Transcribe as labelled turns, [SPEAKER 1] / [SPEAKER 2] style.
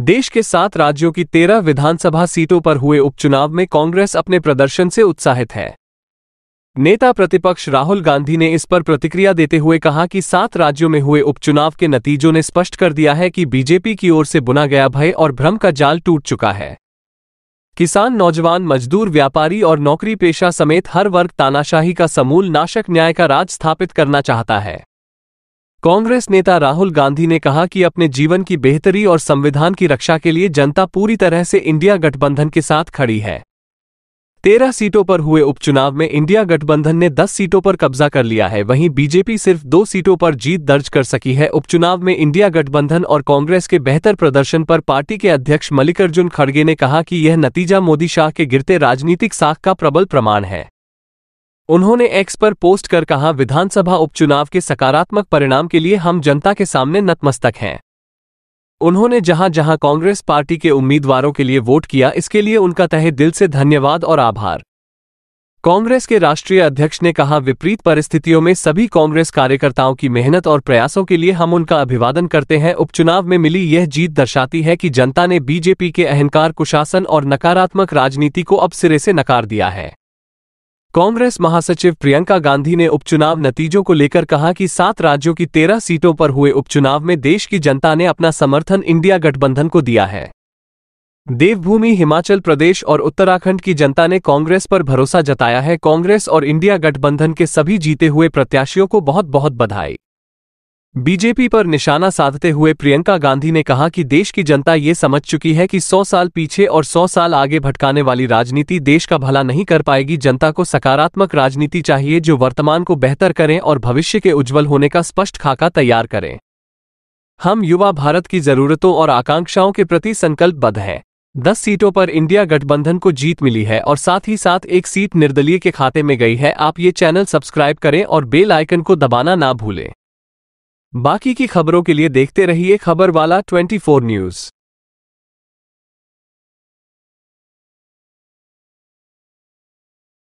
[SPEAKER 1] देश के सात राज्यों की तेरह विधानसभा सीटों पर हुए उपचुनाव में कांग्रेस अपने प्रदर्शन से उत्साहित है नेता प्रतिपक्ष राहुल गांधी ने इस पर प्रतिक्रिया देते हुए कहा कि सात राज्यों में हुए उपचुनाव के नतीजों ने स्पष्ट कर दिया है कि बीजेपी की ओर से बुना गया भय और भ्रम का जाल टूट चुका है किसान नौजवान मजदूर व्यापारी और नौकरी पेशा समेत हर वर्ग तानाशाही का समूल नाशक न्याय का राज स्थापित करना चाहता है कांग्रेस नेता राहुल गांधी ने कहा कि अपने जीवन की बेहतरी और संविधान की रक्षा के लिए जनता पूरी तरह से इंडिया गठबंधन के साथ खड़ी है तेरह सीटों पर हुए उपचुनाव में इंडिया गठबंधन ने दस सीटों पर कब्जा कर लिया है वहीं बीजेपी सिर्फ दो सीटों पर जीत दर्ज कर सकी है उपचुनाव में इंडिया गठबंधन और कांग्रेस के बेहतर प्रदर्शन पर पार्टी के अध्यक्ष मल्लिकार्जुन खड़गे ने कहा कि यह नतीजा मोदी शाह के गिरते राजनीतिक साख का प्रबल प्रमाण है उन्होंने एक्स पर पोस्ट कर कहा विधानसभा उपचुनाव के सकारात्मक परिणाम के लिए हम जनता के सामने नतमस्तक हैं उन्होंने जहां जहां कांग्रेस पार्टी के उम्मीदवारों के लिए वोट किया इसके लिए उनका तहे दिल से धन्यवाद और आभार कांग्रेस के राष्ट्रीय अध्यक्ष ने कहा विपरीत परिस्थितियों में सभी कांग्रेस कार्यकर्ताओं की मेहनत और प्रयासों के लिए हम उनका अभिवादन करते हैं उपचुनाव में मिली यह जीत दर्शाती है कि जनता ने बीजेपी के अहंकार कुशासन और नकारात्मक राजनीति को अब सिरे से नकार दिया है कांग्रेस महासचिव प्रियंका गांधी ने उपचुनाव नतीजों को लेकर कहा कि सात राज्यों की तेरह सीटों पर हुए उपचुनाव में देश की जनता ने अपना समर्थन इंडिया गठबंधन को दिया है देवभूमि हिमाचल प्रदेश और उत्तराखंड की जनता ने कांग्रेस पर भरोसा जताया है कांग्रेस और इंडिया गठबंधन के सभी जीते हुए प्रत्याशियों को बहुत बहुत बधाई बीजेपी पर निशाना साधते हुए प्रियंका गांधी ने कहा कि देश की जनता ये समझ चुकी है कि 100 साल पीछे और 100 साल आगे भटकाने वाली राजनीति देश का भला नहीं कर पाएगी जनता को सकारात्मक राजनीति चाहिए जो वर्तमान को बेहतर करें और भविष्य के उज्जवल होने का स्पष्ट खाका तैयार करें हम युवा भारत की जरूरतों और आकांक्षाओं के प्रति संकल्पबद्ध हैं दस सीटों पर इंडिया गठबंधन को जीत मिली है और साथ ही साथ एक सीट निर्दलीय के खाते में गई है आप ये चैनल सब्सक्राइब करें और बेल आइकन को दबाना ना भूलें बाकी की खबरों के लिए देखते रहिए खबर वाला ट्वेंटी न्यूज